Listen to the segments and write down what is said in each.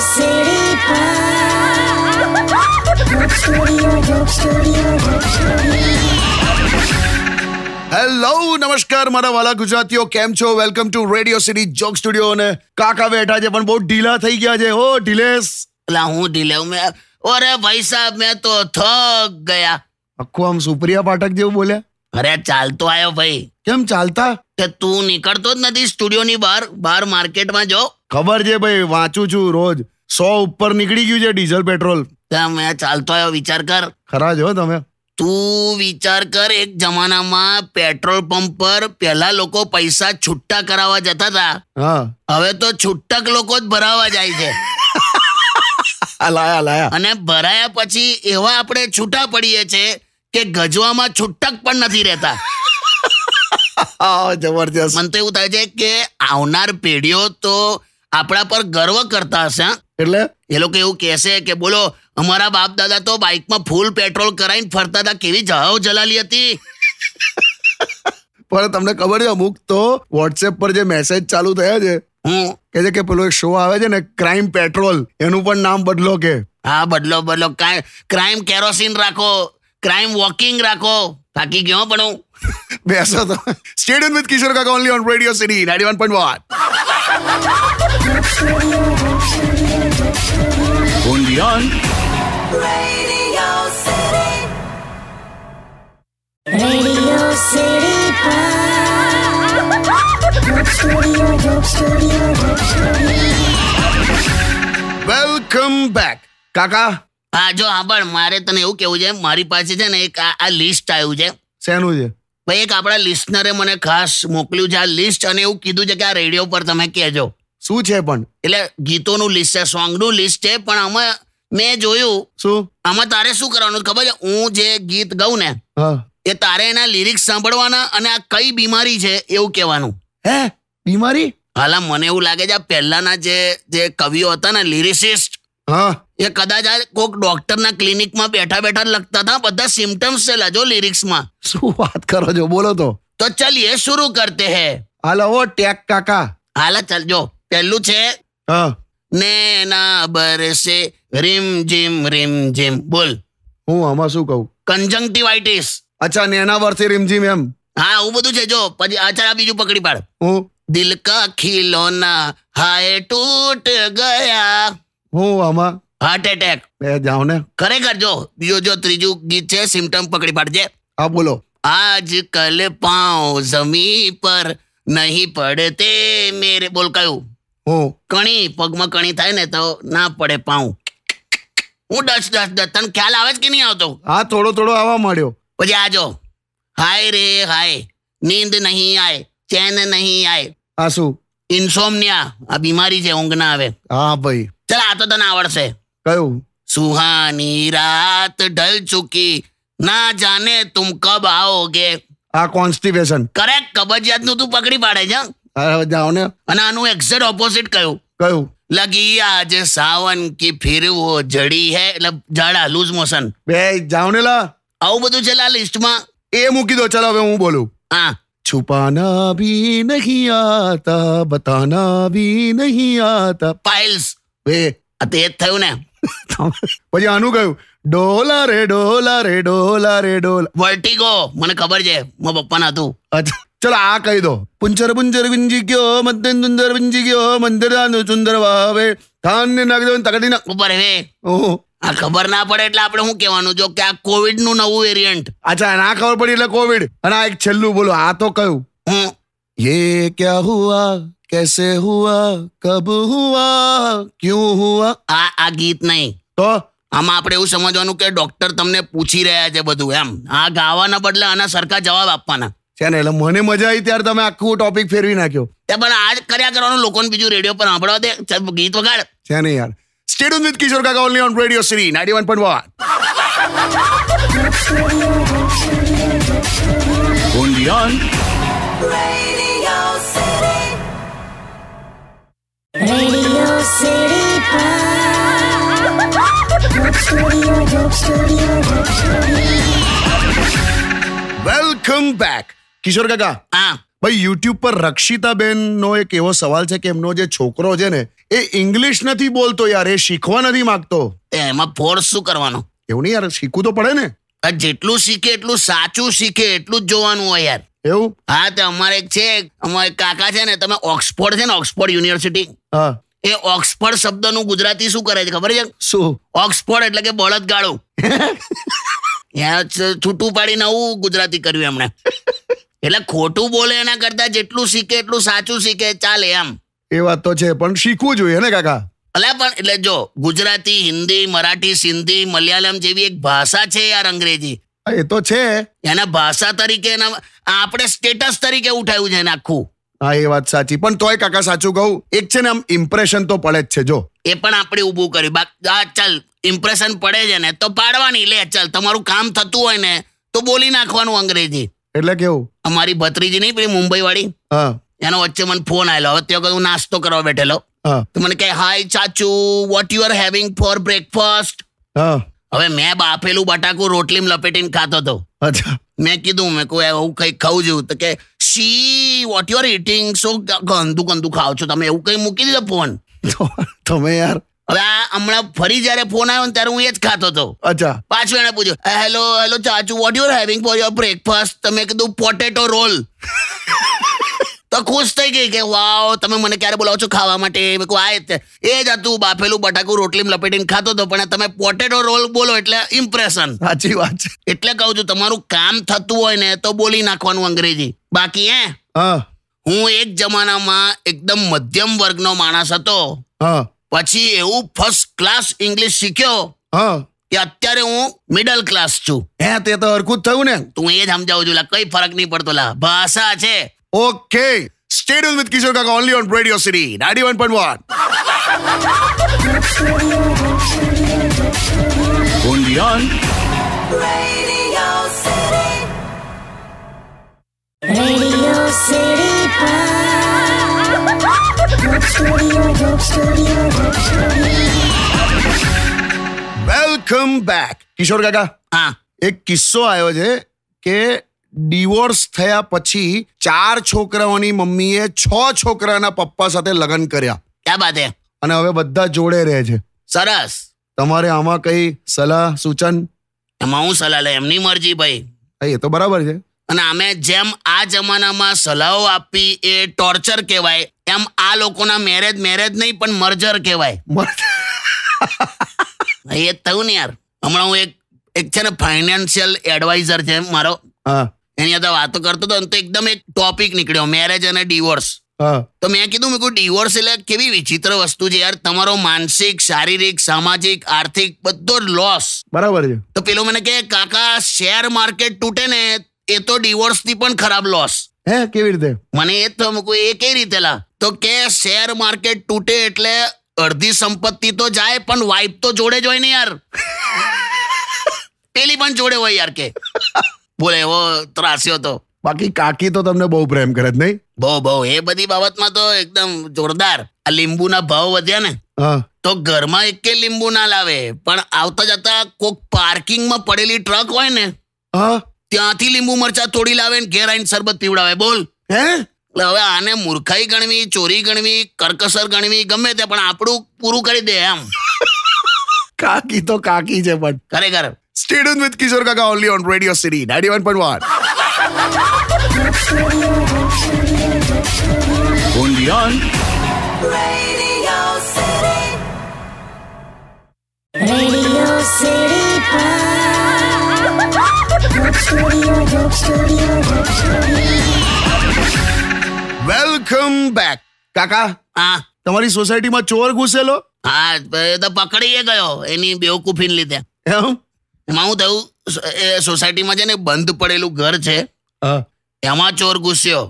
Hello નમસ્કાર મારા વાલા ગુજરાતીઓ કેમ છો વેલકમ ટુ રેડિયો સિટી જોક સ્ટુડિયો અને કાકા બેઠા છે પણ બહુ ઢીલા થઈ ગયા છે હો ઢીલેસ એટલે હું ઢીલે મેં અરે ભાઈ સાહેબ મેં તો થક ગયા આખું આમ સુપ્રિયા પાઠક જેવું બોલ્યા અરે ચાલતો આવ્યો ભાઈ કેમ ચાલતા કે તું નીકળતો જ નથી સ્ટુડિયો ની બહાર બહાર માર્કેટમાં જો ખબર છે ભાઈ વાંચું છું રોજ સો ઉપર નીકળી ગયું છે ડીઝલ પેટ્રોલ તમે ચાલતો આવ્યો વિચાર કર ખરા જો તમે તું વિચાર કર એક જમાનામાં પેટ્રોલ પંપ પર પેલા લોકો પૈસા છૂટક કરાવવા જતા હતા હવે તો છૂટક લોકો જ ભરાવા જાય છે લાયા લાયા અને ભરાયા પછી એવા આપણે છૂટા પડીએ છે કે ગજવામાં છૂટક પણ નથી રહેતા જબરજસ્ત મને તો એવું થાય છે કે આવનાર પેઢીઓ તો આપણા પર ગર્વ કરતા હશે એટલે એ લોકો એવું કહેશે કે બોલો અમારા બાપ દાદા તો બાઇકમાં ફૂલ પેટ્રોલ કરાવીને ફરતા હતા કેવી જહાવ જલાલી હતી પણ તમને ખબર છે અમુક તો વોટ્સએપ પર જે મેસેજ ચાલુ થયા છે હું કે છે કે પેલો એક શો આવે છે ને ક્રાઇમ પેટ્રોલ એનું પણ નામ બદલો કે હા બદલો બદલો ક્રાઇમ કેરોસીન રાખો ક્રાઇમ વોકિંગ રાખો થાકી ગયો પણ હું બેસો તો સ્ટેડિયમ વિથ કિશોર કાકા only on radio city ninety one point Beyond. Radio City. Radio City welcome back કાકા હા જો હા પણ મારે તને એવું કેવું છે મારી પાસે છે ને એક આ લિસ્ટ આવ્યું છે શેનું છે ભાઈ એક આપણા લિસ્નરે મને ખાસ મોકલ્યું છે આ લિસ્ટ અને એવું કીધું છે કે આ રેડિયો પર તમે કહેજો શું છે પણ એટલે ગીતોનું લિસ્ટ છે સોંગનું લિસ્ટ છે પણ આમાં મેં જોયું શું આમાં તારે શું કરવાનું ખબર છે હું જે ગીત ગાઉં ને એ તારે એના લિરિક્સ સાંભળવાના અને આ કઈ બીમારી છે એવું કહેવાનું હે બીમારી હાલા મને એવું લાગે છે આ પહેલાના જે જે કવિઓ હતા ને લિરિસિસ્ટ હા એ કદાચ આ કોક ડોક્ટરના ક્લિનિકમાં બેઠા બેઠા લખતા હતા બધા સિમ્ટમ્સ છે લજો લિરિક્સમાં શું વાત કરો છો બોલો તો તો ચલિએ શરૂ કરતે હે હાલો ઓ ટેક કાકા હાલા જો પહેલું છે હા નેના બરસે રીમ જીમ રીમ જીમ બોલ હું આમાં શું કહું કંજંક્ટિવાઇટિસ અચ્છા નેના વર્ષે રીમ જીમ એમ હા આવું બધું છે જો પછી અચ્છા બીજું પકડી પાડ હું દિલ કા ખિલોના હાય ટૂટ ગયા હું આમાં હાર્ટ એટેક બે જાઓ ને ખરેખર જો બીજો જો ત્રીજું ગીત છે સિમ્ટમ પકડી પાડજે હા બોલો આજ કલ પાઉ જમી પર નહીં પડતે મેરે બોલ કયું હું કણી પગમાં કણી થાય ને તો ના પડે પાઉ હું દસ દસ દસ તને ખ્યાલ આવે જ કે નહીં આવતો હા થોડો થોડો આવવા મળ્યો પછી આજો હાય રે હાય નીંદ નહીં આય ચેન નહીં આય હા શું ઇન્સોમનિયા આ બીમારી છે ઊંઘ ના આવે હા ભાઈ ચલ આ તો તને આવડશે કયું સુહાની રાત ઢલ ચૂકી ના જાને તુમ કબ આવોગે આ કોન્સ્ટિપેશન કરેક્ટ કબજિયાત નું તું પકડી પાડે છે અરે જાઓ ને અને આનું એક્ઝેક્ટ ઓપોઝિટ કયું કયું લગી આજે સાવન કી ફિરવો જડી હે એટલે જાડા લૂઝ મોશન બે જાઓ ને લા આવું બધું છે લા લિસ્ટમાં એ મૂકી દો ચલો હવે હું બોલું હા છુપાના ભી नहीं આતા બતાના भी નહીં આતા પાઇલ્સ વે આ તે થયું ને પછી આનું કહ્યું ડોલા રે ડોલા રે ડોલા રે ડોલા વર્ટિગો મને ખબર છે મો પપ્પાના હતું અચ્છા ચલો આ કહી દો પુંચર પુંચર વિંજી ગયો મધ્યન સુંદર વિંજી ગયો મંદિર સુંદર વાવે ધાન ને નાખી દો તકડી ના ઉપર હે ઓહો આ ખબર ના પડે એટલે આપણે શું કહેવાનું જો કે આ કોવિડ નું નવું વેરિયન્ટ અચ્છા ના ખબર પડી એટલે કોવિડ અને આ એક છેલ્લું બોલો આ તો કયું હું ये क्या हुआ कैसे हुआ कब हुआ क्यों हुआ આ આ ગીત નહીં તો આમાં આપણે એવું સમજવાનું કે ડોક્ટર તમને પૂછી રહ્યા છે બધું એમ આ ગાવાના બદલે આના સરખા જવાબ આપવાના છે ને એટલે મને મજા આવી ત્યારે તમે આખું ટોપિક ફેરવી નાખ્યો એ પણ આજ કર્યા કરવાનું લોકોને બીજું રેડિયો પર સાંભળવા દે ગીત વગાડ છે ને યાર Stay tuned with Kishore Kaga only on Radio City 91.1. only on Radio City. Radio City. Studio, dope studio, dope studio. Welcome back Kishore કાકા હા ભાઈ યુટ્યુબ પર રક્ષિતા બેન નો એક એવો સવાલ છે કે એમનો જે છોકરો છે ને એ ઇંગ્લિશ નથી બોલતો યાર એ શીખવા નથી માંગતો એમાં ફોર્સ શું કરવાનો એવું નહીં યાર શીખવું તો પડે ને જેટલું શીખે એટલું સાચું શીખે એટલું જ જોવાનું હોય યાર એવું હા તો અમારે એક છે અમારે કાકા છે ને તમે ઓક્સફોર્ડ છે ને ઓક્સફોર્ડ યુનિવર્સિટી એ ઓક્સફોર્ડ શબ્દનું ગુજરાતી શું કરે છે ખબર છે શું ઓક્સફોર્ડ એટલે કે બળદગાળો છૂટું પાડી નવું ગુજરાતી કર્યું એમણે એટલે ખોટું બોલે એના કરતા જેટલું શીખે એટલું સાચું શીખે ચાલે એમ એ વાત તો છે પણ શીખવું જોઈએ ને કાકા અલા પણ એટલે જો ગુજરાતી હિન્દી મરાઠી સિંધી મલયાલમ જેવી એક ભાષા છે યાર અંગ્રેજી એ તો છે એના ભાષા તરીકે એના આપણે સ્ટેટસ તરીકે ઉઠાવ્યું છે એને આખું હા એ વાત સાચી પણ તોય કાકા સાચું કહું એક છે ને આમ ઇમ્પ્રેશન તો પડે જ છે જો એ પણ આપણે ઊભું કર્યું આ ચાલ ઇમ્પ્રેશન પડે છે ને તો પાડવાની લે ચાલ તમારું કામ થતું હોય ને તો બોલી નાખવાનું અંગ્રેજી એટલે કેવું અમારી ભત્રીજી નહીં પેલી મુંબઈ વાળી હા એનો વચ્ચે મને ફોન આવેલો હવે તે વખત હું નાસ્તો કરવા બેઠેલો તો મને કહે હાય ચાચુ what you are having for breakfast હવે મેં બાફેલું બટાકું રોટલીમાં લપેટીને ખાતો હતો મેં કીધું મેં કોઈ એવું કઈ ખાવું જેવું તો કે see what you are eating so ગંદુ ગંદુ ખાવ છો તમે એવું કઈ મૂકી દીધો ફોન તમે યાર હવે આ હમણાં ફરી જયારે ફોન આવ્યો ને ત્યારે હું એ જ ખાતો હતો અચ્છા પાછું એને પૂછ્યું હેલો હેલો ચાચુ what you are having for your breakfast તમે કીધું પોટેટો રોલ તો ખુશ થઈ ગઈ કે વાવ તમે મને ક્યારે બોલાવો છો ખાવા માટે એ જ હતું બાફેલું બટાકું રોટલીમાં લપેટીને ખાતો હતો પણ તમે પોટેટો રોલ બોલો એટલે ઇમ્પ્રેશન સાચી વાત છે એટલે કહું છું તમારું કામ થતું હોય ને તો બોલી નાખવાનું અંગ્રેજી બાકી હે હું એક જમાનામાં એકદમ મધ્યમ વર્ગનો માણસ હતો પછી એવું ફર્સ્ટ ક્લાસ ઇંગ્લિશ શીખ્યો કે અત્યારે હું મિડલ ક્લાસ છું હે તે તો હરખું થયું ને તું એ જ સમજાવું છું કઈ ફરક નહીં પડતો લા ભાષા છે Okay. Stay tuned with Kishore Kaka only on Radio City 91.1. only on Radio City. Radio City. Welcome back Kishore કાકા હા એક કિસ્સો આવ્યો છે કે ડિવોર્સ થયા પછી ચાર છોકરાઓની મમ્મીએ છ છોકરાના પપ્પા સાથે લગ્ન કર્યા ક્યાં બાત અને હવે બધા જોડે રહે છે સરસ તમારે આમાં કઈ સલાહ સૂચન એમાં હું સલાહ લે એમની મરજી ભાઈ એ તો બરાબર છે અને અમે જેમ આ જમાનામાં સલાહો આપી એ ટોર્ચર કહેવાય એમ આ લોકોના મેરેજ મેરેજ નહીં પણ મર્જર કહેવાય એ થયું ને યાર હમણાં હું એક એક છે ને ફાઇનાન્શિયલ એડવાઇઝર છે મારો હા એની સાથે વાતો કરતો હતો તો એકદમ એક ટોપિક નીકળ્યો મેરેજ અને ડિવોર્સ તો મેં કીધું મેં ડિવોર્સ એટલે કેવી વિચિત્ર વસ્તુ છે યાર તમારો માનસિક શારીરિક સામાજિક આર્થિક બધો લોસ બરાબર છે તો પેલો મને કે કાકા શેર માર્કેટ તૂટે ને એ તો ડિવોર્સ થી પણ ખરાબ લોસ હે કેવી રીતે મને એ તો મૂકું એ કઈ રીતે લા તો કે શેર માર્કેટ તૂટે એટલે અડધી સંપત્તિ તો જાય પણ વાઇફ તો જોડે જ હોય ને યાર પેલી પણ જોડે હોય યાર કે બોલે એવો ત્રાસ્યો તો બાકી કાકી તો તમને બહુ પ્રેમ કરે જ નહીં બહુ બહુ એ બધી બાબતમાં તો એકદમ જોરદાર આ લીંબુના ભાવ વધ્યા ને તો ઘરમાં એકે લીંબુ ના લાવે પણ આવતા જતા કોક પાર્કિંગમાં પડેલી ટ્રક હોય ને ત્યાંથી લીંબુ મરચા તોડી લાવે ને ઘેર આવીને શરબત પીવડાવે બોલ હે હવે આને મૂર્ખાઈ ગણવી ચોરી ગણવી કરકસર ગણવી ગમે તે પણ આપણું પૂરું કરી દે એમ કાકી તો કાકી છે પણ ખરેખર Stay tuned with Kishore Kaka only on Radio City 91.1. only on Radio City. Radio City. Studio, dope studio, dope studio. Welcome back કાકા હા તમારી સોસાયટીમાં ચોર ઘૂસેલો હા એ તો પકડીએ ગયો એની બેવકૂફીને લીધે એમ એમાં થયું એ સોસાયટીમાં છે ને બંધ પડેલું ઘર છે એમાં ચોર ઘૂસ્યો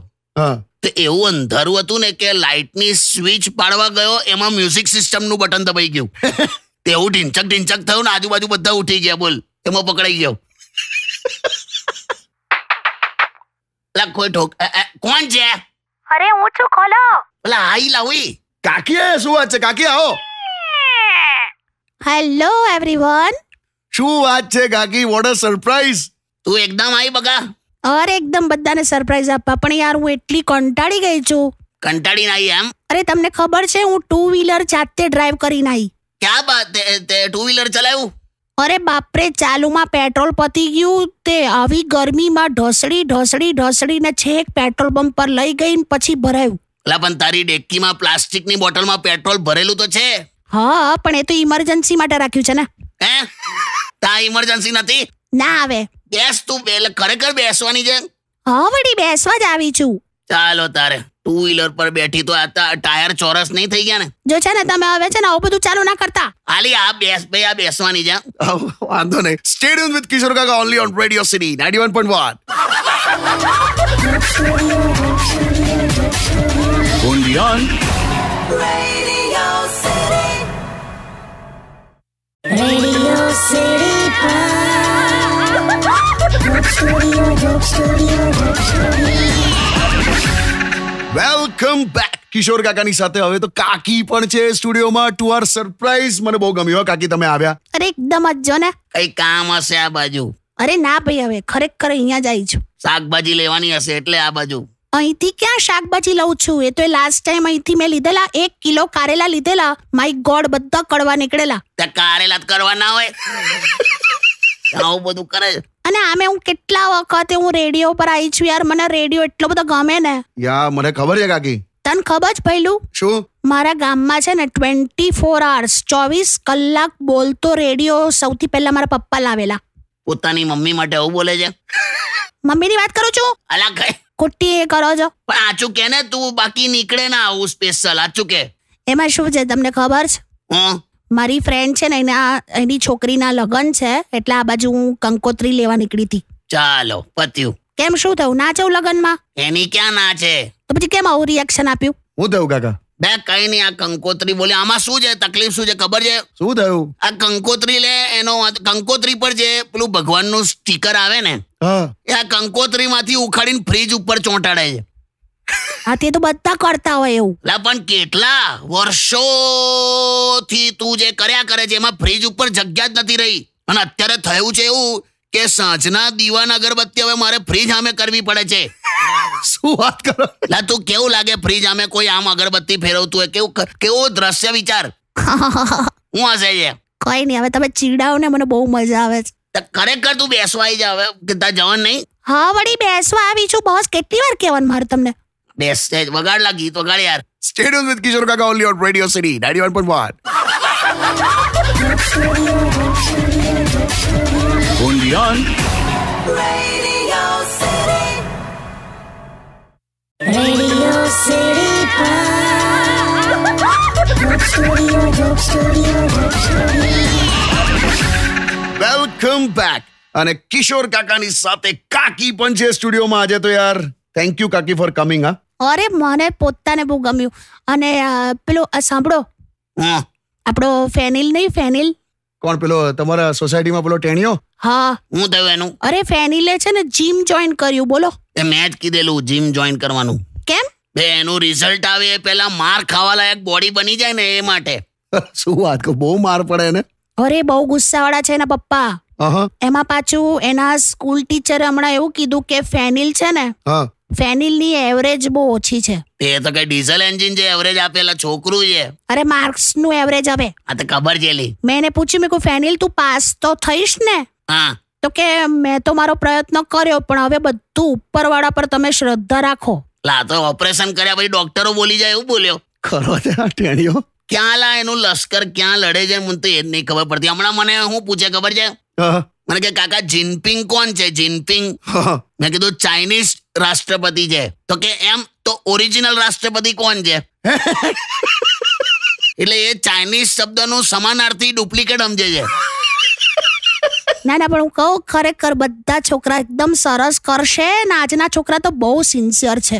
તો એવું અંધારું હતું ને કે લાઇટની સ્વિચ પાડવા ગયો એમાં મ્યુઝિક સિસ્ટમનું બટન દબાઈ ગયું તેવું ઢીંચક ઢીંચક થયું ને આજુબાજુ બધા ઉઠી ગયા બોલ એમાં પકડાઈ ગયો કોઈ ઠોક કોણ છે અરે હું છું ખોલો પેલા હાઈ લાવી કાકી શું વાત છે કાકી આવો હેલો એવરીવન શું વાત છે કાકી વોટ અ સરપ્રાઈઝ તું એકદમ આવી બગા અરે એકદમ બધાને સરપ્રાઈઝ આપવા પણ યાર હું એટલી કંટાળી ગઈ છું કંટાળી નાઈ એમ અરે તમને ખબર છે હું ટુ વ્હીલર જાતે ડ્રાઈવ કરી નાઈ ક્યાં બાત તે ટુ વ્હીલર ચલાવ્યું અરે બાપરે ચાલુમાં પેટ્રોલ પતી ગયું તે આવી ગરમીમાં ઢસડી ઢસડી ઢસડીને છેક પેટ્રોલ પંપ પર લઈ ગઈ પછી ભરાયું લા પણ તારી ડેક્કીમાં પ્લાસ્ટિકની બોટલમાં પેટ્રોલ ભરેલું તો છે હા પણ એ તો ઇમરજન્સી માટે રાખ્યું છે ને હે તા ઇમરજન્સી નથી ના આવે બેસ તું બેલ ખરેખર બેસવાની છે હા વડી બેસવા જ આવી છું ચાલો તારે ટુ વ્હીલર પર બેઠી તો આ ટાયર ચોરસ નહીં થઈ ગયા ને જો છે ને તમે હવે છે ને આવું બધું ચાલુ ના કરતા ખાલી આ બેસ ભાઈ આ બેસવાની છે વાંધો નહીં સ્ટેડિયમ વિથ કિશોર કાકા only on radio city 91.1 only on radio city radio welcome back કિશોર કાકાની સાથે હવે તો કાકી પણ છે સ્ટુડિયોમાં ટુ આર સરપ્રાઈઝ મને બહુ ગમ્યો કાકી તમે આવ્યા અરે એકદમ જ જો ને કઈ કામ હશે આ બાજુ અરે ના ભાઈ હવે ખરેખર અહીંયા જાય આવી છું શાકભાજી લેવાની હશે એટલે આ બાજુ અહીંથી ક્યાં શાકભાજી લઉં છું એ તો લાસ્ટ ટાઈમ અહીંથી મેં લીધેલા એક કિલો કારેલા લીધેલા માય ગોડ બધા કડવા નીકળેલા કારેલા કરવા ના હોય આવું બધું કરે અને આમે હું કેટલા વખત હું રેડિયો પર આવી છું યાર મને રેડિયો એટલો બધો ગમે ને યા મને ખબર છે કાકી તને ખબર જ પહેલું શું મારા ગામમાં છે ને ટ્વેન્ટી ફોર આવર્સ ચોવીસ કલાક બોલતો રેડિયો સૌથી પહેલા મારા પપ્પા લાવેલા પોતાની મમ્મી માટે આવું બોલે છે મમ્મીની વાત કરું છું અલગ ખોટી એ કરો છો પણ આચું કે ને તું બાકી નીકળે ના આવું સ્પેશિયલ આચું કે એમાં શું છે તમને ખબર છે હં મારી ફ્રેન્ડ છે ને એના એની છોકરીના લગ્ન છે એટલે આ બાજુ હું કંકોત્રી લેવા નીકળી હતી ચાલો પત્યું કેમ શું થયું ના જવું લગ્નમાં એની ક્યાં ના છે તો પછી કેમ આવું રિએક્શન આપ્યું હું થયું કાકા બે કઈ નહીં આ કંકોત્રી બોલે આમાં શું છે તકલીફ શું છે ખબર છે શું થયું આ કંકોત્રી લે એનો કંકોત્રી પર જે પેલું ભગવાનનું સ્ટીકર આવે ને એ આ કંકોત્રી માંથી ઉખાડીને ફ્રીજ ઉપર ચોંટાડે છે હા તે તો બધા કરતા હોય એવું પણ કેટલા વર્ષો થી તું જે કર્યા કરે છે એમાં ફ્રીજ ઉપર જગ્યા જ નથી રહી અને અત્યારે થયું છે એવું કે સાંજના દીવાના અગરબત્તી હવે મારે ફ્રીજ સામે કરવી પડે છે શું વાત કરો લા તું કેવું લાગે ફ્રીજ સામે કોઈ આમ અગરબત્તી ફેરવતું હોય કેવું કેવો દ્રશ્ય વિચાર હું હશે છે કોઈ નહીં હવે તમે ચીડાવો ને મને બહુ મજા આવે છે ખરેખર તું બેસવા આવી જા હવે કે તાર જવાનું નહીં હા વળી બેસવા આવી છું બસ કેટલી વાર કહેવાનું મારે તમને બેસતે જ વગાડ લાગી ગીત વગાડ યાર સ્ટેડિયમ વિથ કિશોર કાકા only on radio city 91.1 Only on Radio City. Radio City Joke Studio, અને કિશોર કાકાની સાથે કાકી પણ છે સ્ટુડિયોમાં આજે તો યાર થેન્ક યુ કાકી ફોર કમિંગ હા અરે મને પોતાને બહુ ગમ્યું અને પેલું સાંભળો હા આપણો ફેનિલ નહીં ફેનિલ કોણ પેલો તમારા સોસાયટીમાં પેલો ટેણિયો હા હું થયું એનું અરે ફેનિલે છે ને જીમ જોઈન કર્યું બોલો એ મેં જ કીધેલું જીમ જોઈન કરવાનું કેમ બે એનું રિઝલ્ટ આવે એ પહેલા માર ખાવા લાયક બોડી બની જાય ને એ માટે શું વાત કહું બહુ માર પડે ને અરે બહુ ગુસ્સાવાળા છે ને પપ્પા એમાં પાછું એના સ્કૂલ ટીચરે હમણાં એવું કીધું કે ફેનિલ છે ને ફેનિલની એવરેજ બહુ ઓછી છે એ તો કઈ ડીઝલ એન્જિન જે એવરેજ આપેલા છોકરું છે અરે માર્ક્સ નું એવરેજ આવે આ તો ખબર છે લી મેં એને પૂછ્યું મેં કહું ફેનિલ તું પાસ તો થઈશ ને હા તો કે મેં તો મારો પ્રયત્ન કર્યો પણ હવે બધું ઉપરવાળા પર તમે શ્રદ્ધા રાખો લા તો ઓપરેશન કર્યા પછી ડોક્ટરો બોલી જાય એવું બોલ્યો ખરો છે આ ટેણીઓ ક્યાં લા એનું લશ્કર ક્યાં લડે છે મને તો એ નહીં ખબર પડતી હમણાં મને હું પૂછે ખબર છે મને કે કાકા જિનપિંગ કોણ છે જિનપિંગ મેં કીધું ચાઇનીઝ રાષ્ટ્રપતિ છે તો કે એમ તો ઓરિજિનલ રાષ્ટ્રપતિ કોણ છે એટલે એ ચાઇનીઝ શબ્દનું સમાનાર્થી ડુપ્લિકેટ સમજે છે ના ના પણ હું કહું ખરેખર બધા છોકરા એકદમ સરસ કરશે ને આજના છોકરા તો બહુ સિન્સિયર છે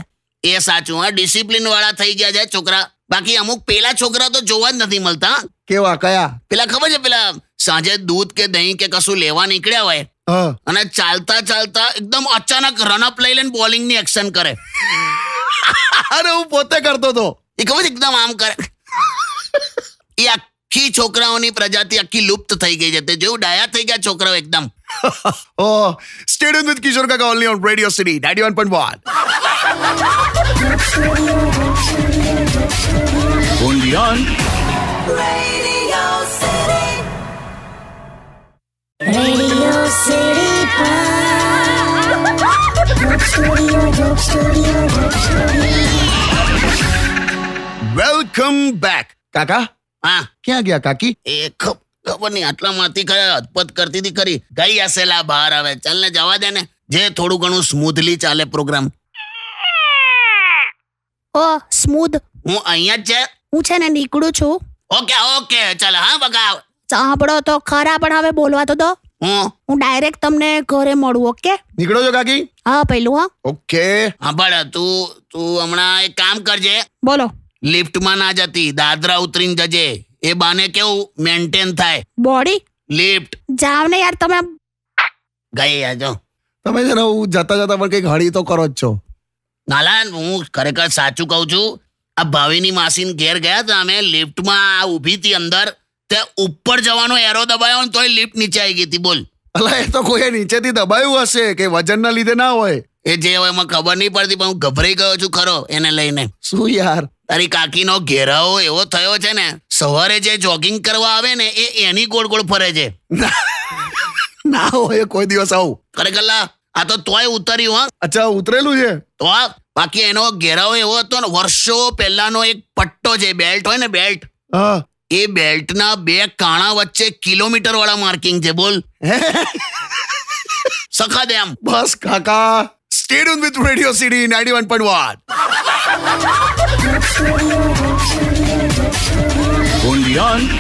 એ સાચું હા ડિસિપ્લિન વાળા થઈ ગયા છે છોકરા બાકી અમુક પેલા છોકરા તો જોવા જ નથી મળતા કેવા કયા પેલા ખબર છે પેલા સાંજે દૂધ કે દહીં કે કશું લેવા નીકળ્યા હોય અને ચાલતા ચાલતા એકદમ અચાનક રનઅપ લઈ લઈને બોલિંગની એક્શન કરે અરે હું પોતે કરતો હતો એ ખબર એકદમ આમ કરે એ આખી છોકરાઓની પ્રજાતિ આખી લુપ્ત થઈ ગઈ છે તે જેવું ડાયા થઈ ગયા છોકરાઓ એકદમ ઓહ સ્ટેડિયમ વિથ કિશોર કાકા only on radio city ninety one point one only on welcome back કાકા હા ક્યાં ગયા કાકી એ ખબર નહીં આટલામાંથી કયા અદભત કરતી હતી કરી ગઈ હશે બહાર આવે ચાલ ને જવા દે ને જે થોડું ઘણું સ્મૂથલી ચાલે પ્રોગ્રામ ઓ સ્મૂથ હું અહીંયા જ છે હું છે ને નીકળું છું ઓકે ઓકે ચાલ હા બગાવ સાંભળો તો ખરા પણ હવે બોલવા તો દો હું ડાયરેક્ટ તમને ઘરે મળું ઓકે નીકળો છો કાકી હા પેલું હા ઓકે સાંભળ તું તું હમણાં એક કામ કરજે બોલો લિફ્ટમાં ના જતી દાદરા ઉતરીને જજે એ બાને કેવું મેન્ટેન થાય બોડી લિફ્ટ જાવ ને યાર તમે ગઈ આજો તમે છે ને હું જતા જતા પણ કંઈક હળી તો કરો જ છો નાલાયણ હું ખરેખર સાચું કહું છું આ ભાવિની માસીન ઘેર ગયા હતા અમે લિફ્ટમાં ઊભી હતી અંદર તે ઉપર જવાનો એરો દબાયો ને તોય લિફ્ટ નીચે આવી ગઈ બોલ અલા એ તો કોઈ નીચેથી દબાયું હશે કે વજન ના લીધે ના હોય એ જે હોય એમાં ખબર નહીં પડતી પણ હું ગભરાઈ ગયો છું ખરો એને લઈને શું યાર તારી કાકીનો ઘેરાવો એવો થયો છે ને સવારે જે જોગિંગ કરવા આવે ને એ એની ગોળ ગોળ ફરે છે ના હોય કોઈ દિવસ આવું ખરેખર આ તો તોય ઉતર્યું હા અચ્છા ઉતરેલું છે તો આ બાકી એનો ઘેરાવો એવો હતો ને વર્ષો પહેલાનો એક પટ્ટો છે બેલ્ટ હોય ને બેલ્ટ હા એ બેલ્ટના બે કાણા વચ્ચે કિલોમીટર વાળા માર્કિંગ છે બોલ સખા દે આમ બસ કાકા સ્ટેડ on with radio city 91.1 on beyond